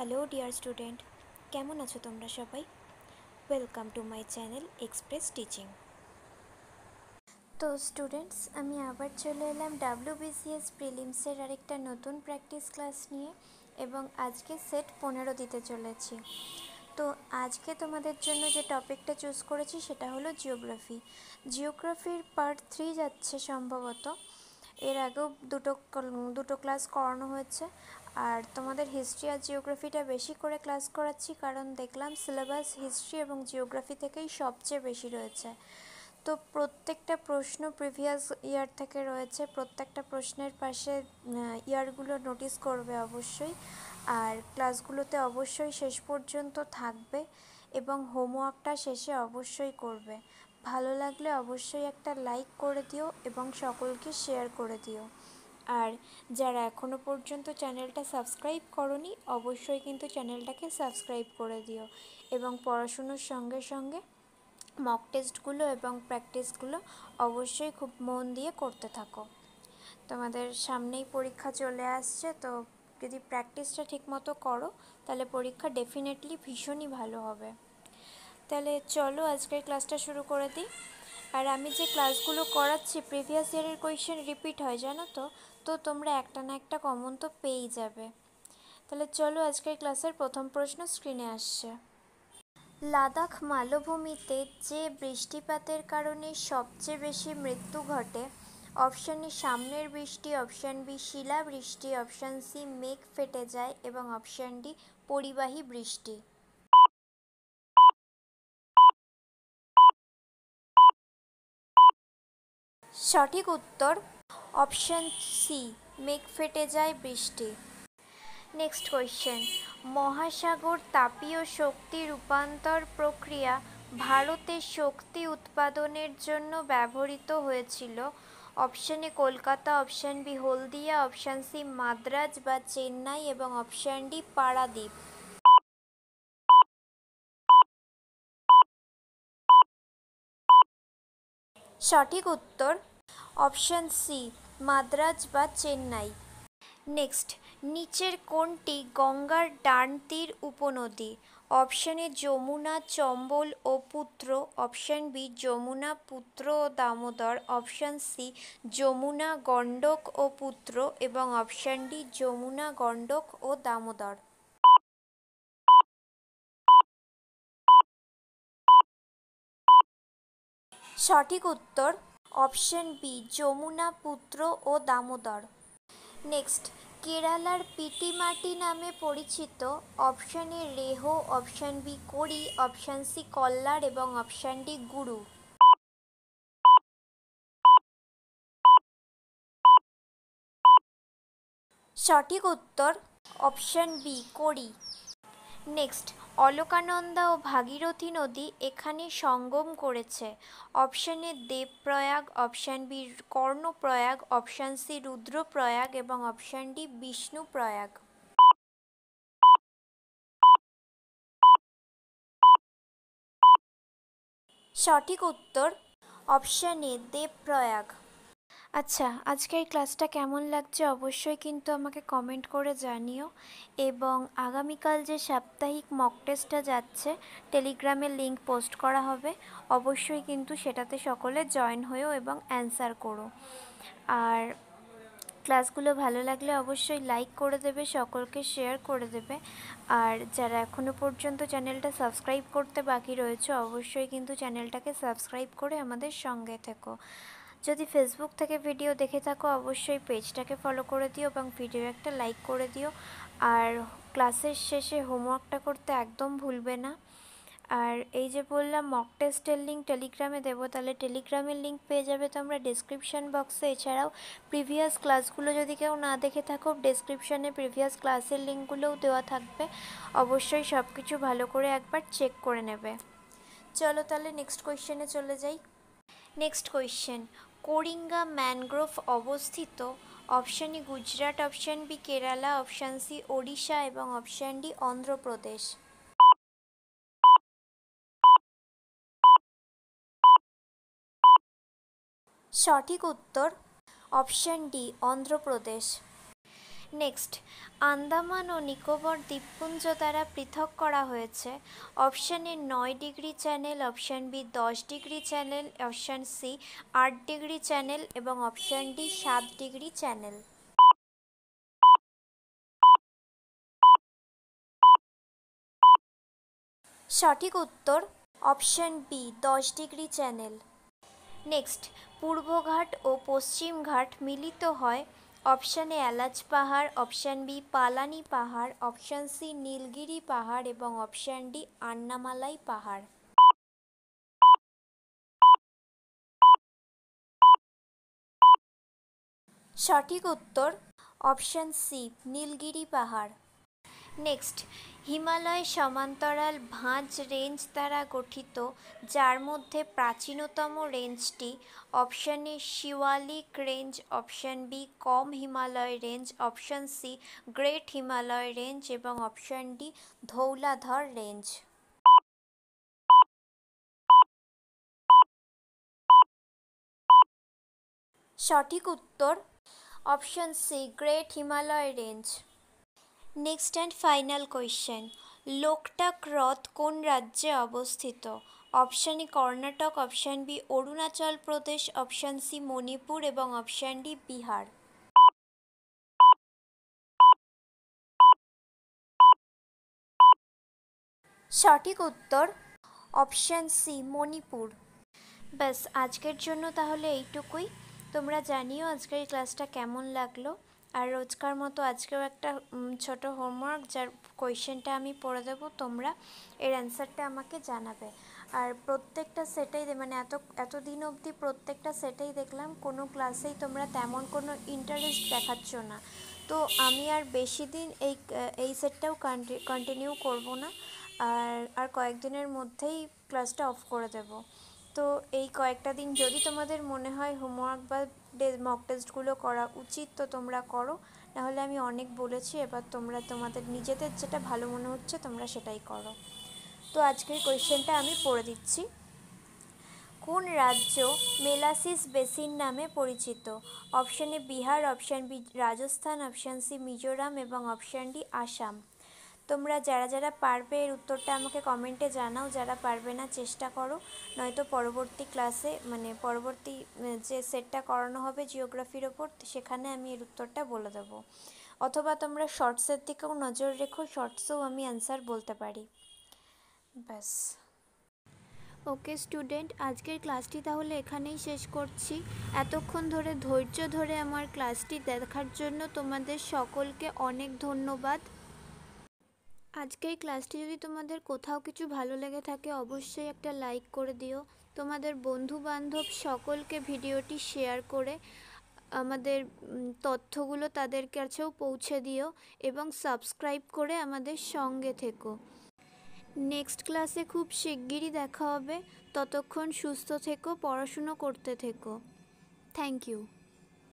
hello dear student কেমন আছো তোমরা সবাই welcome to my channel express teaching তো স্টুডেন্টস আমি আবার চলে এলাম ডাব্লিউবিসিএস প্রিলিমসের আরেকটা নতুন প্র্যাকটিস ক্লাস নিয়ে এবং আজকে সেট পনেরো দিতে চলেছি তো আজকে তোমাদের জন্য যে টপিকটা চুজ করেছি সেটা হলো জিওগ্রাফি জিওগ্রাফির পার্ট থ্রি যাচ্ছে সম্ভবত এর আগেও দুটো দুটো ক্লাস করানো হয়েছে আর তোমাদের হিস্ট্রি আর জিওগ্রাফিটা বেশি করে ক্লাস করাচ্ছি কারণ দেখলাম সিলেবাস হিস্ট্রি এবং জিওগ্রাফি থেকেই সবচেয়ে বেশি রয়েছে তো প্রত্যেকটা প্রশ্ন প্রিভিয়াস ইয়ার থেকে রয়েছে প্রত্যেকটা প্রশ্নের পাশে ইয়ারগুলো নোটিস করবে অবশ্যই আর ক্লাসগুলোতে অবশ্যই শেষ পর্যন্ত থাকবে এবং হোমওয়ার্কটা শেষে অবশ্যই করবে ভালো লাগলে অবশ্যই একটা লাইক করে দিও এবং সকলকে শেয়ার করে দিও আর যারা এখনও পর্যন্ত চ্যানেলটা সাবস্ক্রাইব করনি অবশ্যই কিন্তু চ্যানেলটাকে সাবস্ক্রাইব করে দিও এবং পড়াশুনোর সঙ্গে সঙ্গে মক টেস্টগুলো এবং প্র্যাকটিসগুলো অবশ্যই খুব মন দিয়ে করতে থাকো তোমাদের সামনেই পরীক্ষা চলে আসছে তো যদি প্র্যাকটিসটা ঠিকমতো করো তাহলে পরীক্ষা ডেফিনেটলি ভীষণই ভালো হবে তাহলে চলো আজকের ক্লাসটা শুরু করে দিই আর আমি যে ক্লাসগুলো করাচ্ছি প্রিভিয়াস ইয়ারের কোয়েশ্চেন রিপিট হয় জানো তো তো তোমরা একটা না একটা কমন তো পেয়েই যাবে তাহলে চলো আজকের ক্লাসের প্রথম প্রশ্ন স্ক্রিনে আসছে লাদাখ মালভূমিতে যে বৃষ্টিপাতের কারণে সবচেয়ে বেশি মৃত্যু ঘটে অপশন এ সামনের বৃষ্টি অপশন বি শিলা বৃষ্টি অপশন সি মেঘ ফেটে যায় এবং অপশন ডি পরিবাহী বৃষ্টি সঠিক উত্তর অপশন সি মেঘ ফেটে যায় বৃষ্টি নেক্সট কোয়েশ্চেন মহাসাগর তাপীয় শক্তি রূপান্তর প্রক্রিয়া ভারতে শক্তি উৎপাদনের জন্য ব্যবহৃত হয়েছিল অপশানে A Kolkata option B Haldia option C Madras বা চেন্নাই এবং অপশান ডি পারাদ্বীপ সঠিক উত্তর অপশান সি মাদ্রাজ বা চেন্নাই নেক্সট নিচের কোনটি গঙ্গার ডান তীর উপনদী অপশানে যমুনা চম্বল ও পুত্র অপশান বি যমুনা পুত্র ও দামোদর অপশান সি যমুনা গণ্ডক ও পুত্র এবং অপশান ডি যমুনা গণ্ডক ও দামোদর সঠিক উত্তর অপশন বি যমুনা পুত্র ও দামোদর নেক্সট কেরালার মাটি নামে পরিচিত অপশান এ রেহো অপশন বি করি অপশন সি কল্লার এবং অপশন ডি গুরু সঠিক উত্তর অপশন বি করি নেক্সট অলকানন্দা ও ভাগীরথী নদী এখানে সঙ্গম করেছে option A Devprayag option B Karnaprayag option C Rudraprayag এবং অপশান ডি বিষ্ণুপ্রয়াগ সঠিক উত্তর অপশান এ দেবপ্রয়াগ আচ্ছা আজকের ক্লাসটা কেমন লাগছে অবশ্যই কিন্তু আমাকে কমেন্ট করে জানিও এবং আগামীকাল যে সাপ্তাহিক মক টেস্টটা যাচ্ছে টেলিগ্রামে লিংক পোস্ট করা হবে অবশ্যই কিন্তু সেটাতে সকলে জয়েন হয়েও এবং অ্যান্সার করো আর ক্লাসগুলো ভালো লাগলে অবশ্যই লাইক করে দেবে সকলকে শেয়ার করে দেবে আর যারা এখনও পর্যন্ত চ্যানেলটা সাবস্ক্রাইব করতে বাকি রয়েছে অবশ্যই কিন্তু চ্যানেলটাকে সাবস্ক্রাইব করে আমাদের সঙ্গে থেকো যদি ফেসবুক থেকে ভিডিও দেখে থাকো অবশ্যই পেজটাকে ফলো করে দিও এবং ভিডিও একটা লাইক করে দিও আর ক্লাসের শেষে হোমওয়ার্কটা করতে একদম ভুলবে না আর এই যে বললাম মক টেস্টের লিঙ্ক টেলিগ্রামে দেবো তাহলে টেলিগ্রামের লিঙ্ক পেয়ে যাবে তোমরা ডিসক্রিপশান বক্সে এছাড়াও প্রিভিয়াস ক্লাসগুলো যদি কেউ না দেখে থাকো ডিসক্রিপশানে প্রিভিয়াস ক্লাসের লিঙ্কগুলোও দেওয়া থাকবে অবশ্যই সব কিছু ভালো করে একবার চেক করে নেবে চলো তাহলে নেক্সট কোয়েশ্চেনে চলে যাই নেক্সট কোয়েশ্চেন কোরিঙ্গা ম্যানগ্রোভ অবস্থিত option E e Gujarat option B Kerala option C Odisha এবং অপশান ডি অন্ধ্রপ্রদেশ সঠিক উত্তর option D Andhra Pradesh next Andaman ও নিকোবর দ্বীপপুঞ্জ দ্বারা পৃথক করা হয়েছে অপশান এ নয় ডিগ্রি চ্যানেল অপশান বি দশ ডিগ্রি চ্যানেল অপশান সি আট ডিগ্রি চ্যানেল এবং অপশান ডি সাত ডিগ্রি চ্যানেল সঠিক উত্তর অপশান বি দশ ডিগ্রি চ্যানেল নেক্সট পূর্বঘাট ও পশ্চিমঘাট মিলিত হয় অপশান এ এলাচ পাহাড় অপশান বি পালানি পাহাড় অপশান সি নীলগিরি পাহাড় এবং অপশান ডি আন্নামালাই পাহাড় সঠিক উত্তর অপশান সি নীলগিরি পাহাড় নেক্সট হিমালয় সমান্তরাল ভাঁজ রেঞ্জ দ্বারা গঠিত যার মধ্যে প্রাচীনতম রেঞ্জটি option A Shiwalik range option B কম Himalaya range option C great Himalaya range এবং অপশান ডি ধৌলাধর রেঞ্জ সঠিক উত্তর option C great Himalaya range next and final question Loktak হ্রদ কোন রাজ্যে অবস্থিত option A Karnataka option B Arunachal Pradesh option C Manipur এবং অপশান ডি বিহার সঠিক উত্তর অপশান সি মণিপুর ব্যাস আজকের জন্য তাহলে এইটুকুই তোমরা জানিও আজকের ক্লাসটা কেমন লাগলো আর রোজকার মতো আজকেও একটা ছোট হোমওয়ার্ক যার কোয়েশ্চেনটা আমি পড়ে দেবো তোমরা এর অ্যান্সারটা আমাকে জানাবে আর প্রত্যেকটা সেটেই মানে এত এতদিন অবধি প্রত্যেকটা সেটেই দেখলাম কোনো ক্লাসেই তোমরা তেমন কোনো ইন্টারেস্ট দেখাচ্ছ না তো আমি আর বেশি দিন এই এই সেটটাও কন্টিনিউ করব না আর আর কয়েকদিনের মধ্যেই ক্লাসটা অফ করে দেবো তো এই কয়েকটা দিন যদি তোমাদের মনে হয় হোমওয়ার্ক বা মক টেস্টগুলো করা উচিত তো তোমরা করো নাহলে আমি অনেক বলেছি এবার তোমরা তোমাদের নিজেদের যেটা ভালো মনে হচ্ছে তোমরা সেটাই করো তো আজকের কোয়েশ্চেনটা আমি পড়ে দিচ্ছি কোন রাজ্য মেলাসিস বেসিন নামে পরিচিত অপশানে Bihar option B Rajasthan option C Mizoram এবং অপশান ডি আসাম তোমরা যারা যারা পারবে এর উত্তরটা আমাকে কমেন্টে জানাও যারা পারবে না চেষ্টা করো নয়তো পরবর্তী ক্লাসে মানে পরবর্তী যে সেটটা করানো হবে জিওগ্রাফির ওপর সেখানে আমি এর উত্তরটা বলে দেবো অথবা তোমরা শর্টসের দিকেও নজর রেখো শর্টসেও আমি অ্যান্সার বলতে পারি ব্যাস ওকে স্টুডেন্ট আজকের ক্লাসটি তাহলে এখানেই শেষ করছি এতক্ষণ ধরে ধৈর্য ধরে আমার ক্লাসটি দেখার জন্য তোমাদের সকলকে অনেক ধন্যবাদ আজকের ক্লাসটি যদি তোমাদের কোথাও কিছু ভালো লেগে থাকে অবশ্যই একটা লাইক করে দিও তোমাদের বন্ধু বান্ধব সকলকে ভিডিওটি শেয়ার করে আমাদের তথ্যগুলো তাদের কাছেও পৌঁছে দিও এবং সাবস্ক্রাইব করে আমাদের সঙ্গে থেকো নেক্সট ক্লাসে খুব শিগগিরই দেখা হবে ততক্ষণ সুস্থ থেকো পড়াশুনো করতে থেকো থ্যাংক ইউ